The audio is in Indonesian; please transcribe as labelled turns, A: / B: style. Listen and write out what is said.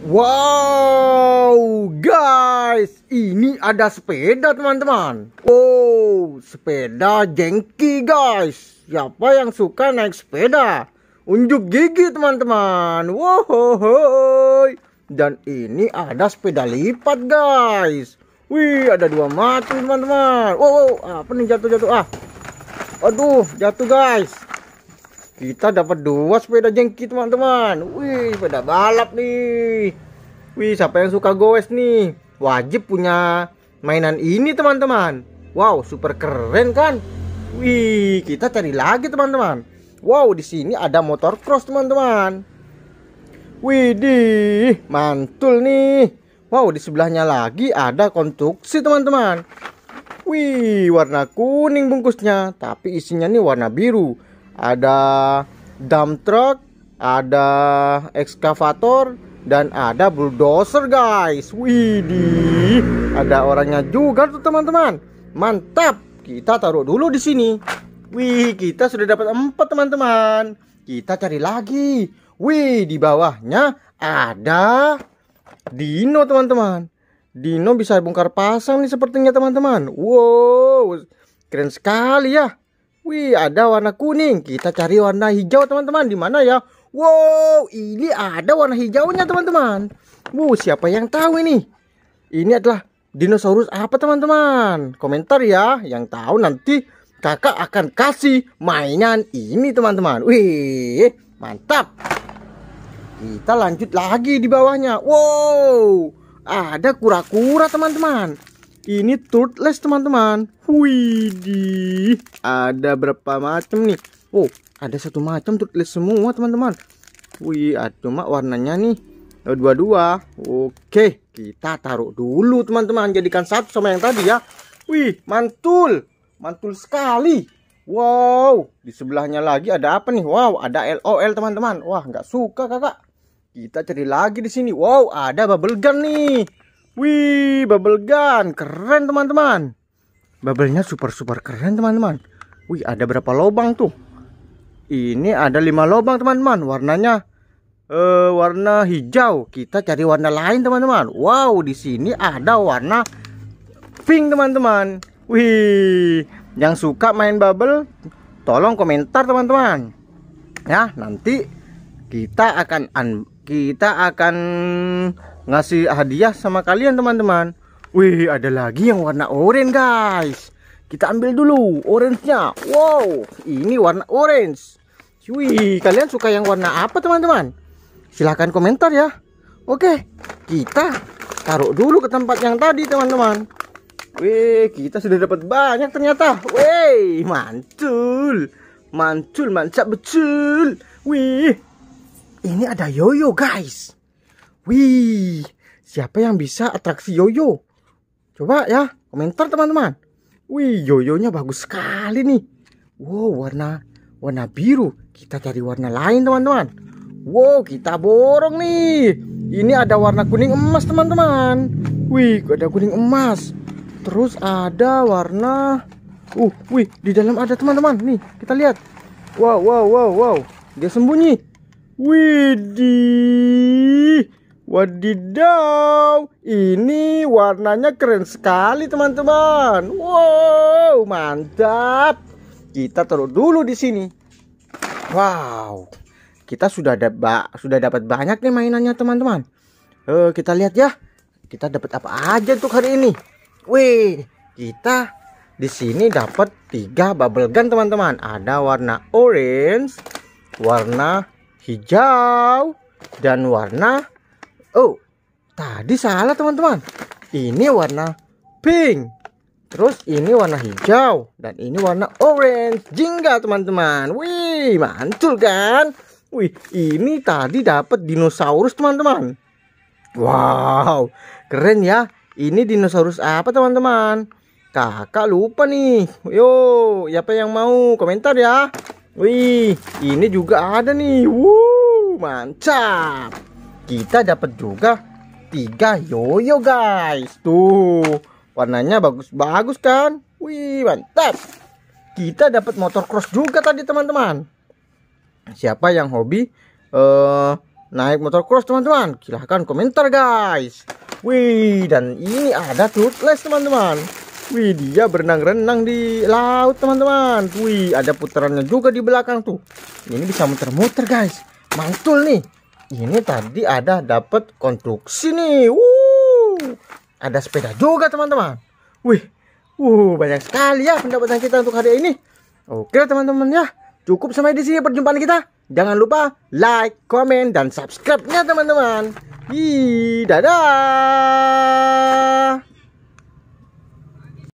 A: Wow guys ini ada sepeda teman-teman Oh, sepeda jengki guys Siapa yang suka naik sepeda Unjuk gigi teman-teman Wow Dan ini ada sepeda lipat guys Wih ada dua macam teman-teman Wow apa nih jatuh-jatuh ah Aduh jatuh guys kita dapat dua sepeda jengki teman-teman. Wih, sepeda balap nih. Wih, siapa yang suka goes nih? Wajib punya mainan ini teman-teman. Wow, super keren kan? Wih, kita cari lagi teman-teman. Wow, di sini ada motor cross teman-teman. Widih, mantul nih. Wow, di sebelahnya lagi ada konstruksi teman-teman. Wih, warna kuning bungkusnya, tapi isinya nih warna biru ada dump truck, ada ekskavator dan ada bulldozer guys. Widih, ada orangnya juga tuh teman-teman. Mantap. Kita taruh dulu di sini. Wih, kita sudah dapat empat teman-teman. Kita cari lagi. Wih, di bawahnya ada dino teman-teman. Dino bisa bongkar pasang nih sepertinya teman-teman. Wow, keren sekali ya. Wih, ada warna kuning. Kita cari warna hijau, teman-teman. Di mana ya? Wow, ini ada warna hijaunya, teman-teman. Wow, siapa yang tahu ini? Ini adalah dinosaurus apa, teman-teman? Komentar ya. Yang tahu nanti kakak akan kasih mainan ini, teman-teman. Wih, mantap. Kita lanjut lagi di bawahnya. Wow, ada kura-kura, teman-teman. Ini turtles, teman-teman Widih, ada berapa macam nih? Oh, ada satu macam tuh tulis semua teman-teman. Wih, ah, mak warnanya nih eh, dua-dua. Oke, kita taruh dulu teman-teman. Jadikan satu sama yang tadi ya. Wih, mantul, mantul sekali. Wow, di sebelahnya lagi ada apa nih? Wow, ada LOL teman-teman. Wah, nggak suka kakak. Kita cari lagi di sini. Wow, ada bubble gun nih. Wih, bubble gun. Keren, teman-teman. Bubble-nya super-super keren teman-teman Wih ada berapa lubang tuh Ini ada 5 lubang teman-teman Warnanya uh, warna hijau. Kita cari warna lain, teman-teman. Wow, di sini ada warna pink, teman-teman. Wih, yang suka main bubble, tolong komentar, teman-teman. Ya, nanti kita akan kita akan ngasih hadiah sama kalian, teman-teman. Wih, ada lagi yang warna orange, guys. Kita ambil dulu orange-nya. Wow, ini warna orange. Wih, kalian suka yang warna apa, teman-teman? Silahkan komentar ya. Oke, kita taruh dulu ke tempat yang tadi, teman-teman. Wih, kita sudah dapat banyak ternyata. Wih, mantul. Mantul, mantap, betul. Wih, ini ada yoyo, guys. Wih, siapa yang bisa atraksi yoyo? Coba ya komentar teman-teman. Wih yoyonya bagus sekali nih. Wow warna warna biru. Kita cari warna lain teman-teman. Wow kita borong nih. Ini ada warna kuning emas teman-teman. Wih ada kuning emas. Terus ada warna Uh, wih, di dalam ada teman-teman. Nih, kita lihat. Wow, wow, wow, wow. Dia sembunyi. Widih. Wadidaw, ini warnanya keren sekali teman-teman. Wow, mantap. Kita taruh dulu di sini. Wow, kita sudah ada sudah dapat banyak nih mainannya teman-teman. Uh, kita lihat ya, kita dapat apa aja untuk hari ini. Wih, kita di sini dapat tiga bubble gun teman-teman. Ada warna orange, warna hijau, dan warna Oh, tadi salah teman-teman. Ini warna pink. Terus ini warna hijau dan ini warna orange. Jingga teman-teman. Wih, mantul kan? Wih, ini tadi dapat dinosaurus teman-teman. Wow, keren ya. Ini dinosaurus apa teman-teman? Kakak lupa nih. Yo, siapa yang mau komentar ya? Wih, ini juga ada nih. Wuh, mantap kita dapat juga tiga yoyo guys tuh warnanya bagus-bagus kan wih mantap kita dapat motor cross juga tadi teman-teman siapa yang hobi uh, naik motor cross teman-teman silahkan komentar guys wih dan ini ada toothless teman-teman wih dia berenang-renang di laut teman-teman wih ada putarannya juga di belakang tuh ini bisa muter-muter guys mantul nih ini tadi ada dapat konstruksi nih Wuh, ada sepeda juga teman-teman wih Wuh, banyak sekali ya pendapatan kita untuk hari ini oke teman-teman ya cukup sampai di sini perjumpaan kita jangan lupa like komen dan subscribe nya teman-teman Ih, dadah